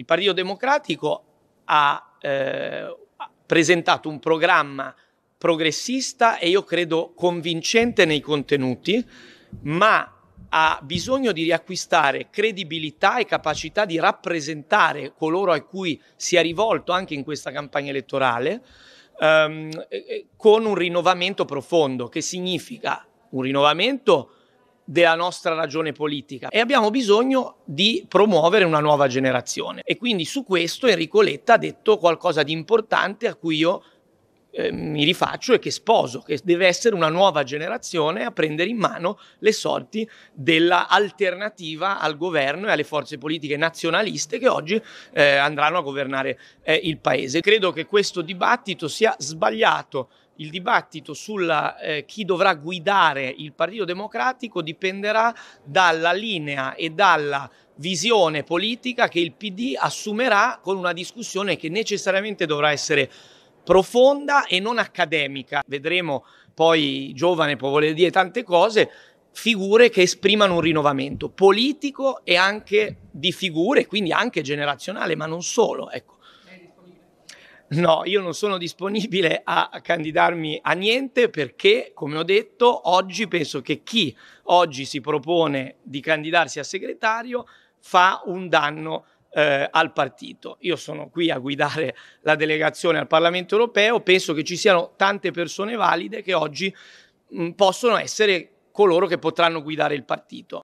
Il Partito Democratico ha eh, presentato un programma progressista e io credo convincente nei contenuti, ma ha bisogno di riacquistare credibilità e capacità di rappresentare coloro a cui si è rivolto anche in questa campagna elettorale ehm, con un rinnovamento profondo, che significa un rinnovamento della nostra ragione politica e abbiamo bisogno di promuovere una nuova generazione. E quindi su questo Enrico Letta ha detto qualcosa di importante a cui io eh, mi rifaccio e che sposo, che deve essere una nuova generazione a prendere in mano le sorti dell'alternativa al governo e alle forze politiche nazionaliste che oggi eh, andranno a governare eh, il paese. Credo che questo dibattito sia sbagliato il dibattito sulla eh, chi dovrà guidare il Partito Democratico dipenderà dalla linea e dalla visione politica che il PD assumerà con una discussione che necessariamente dovrà essere profonda e non accademica. Vedremo poi, giovane può voler dire tante cose, figure che esprimano un rinnovamento politico e anche di figure, quindi anche generazionale, ma non solo. Ecco. No, io non sono disponibile a candidarmi a niente perché, come ho detto, oggi penso che chi oggi si propone di candidarsi a segretario fa un danno eh, al partito. Io sono qui a guidare la delegazione al Parlamento europeo, penso che ci siano tante persone valide che oggi mh, mm, possono essere coloro che potranno guidare il partito.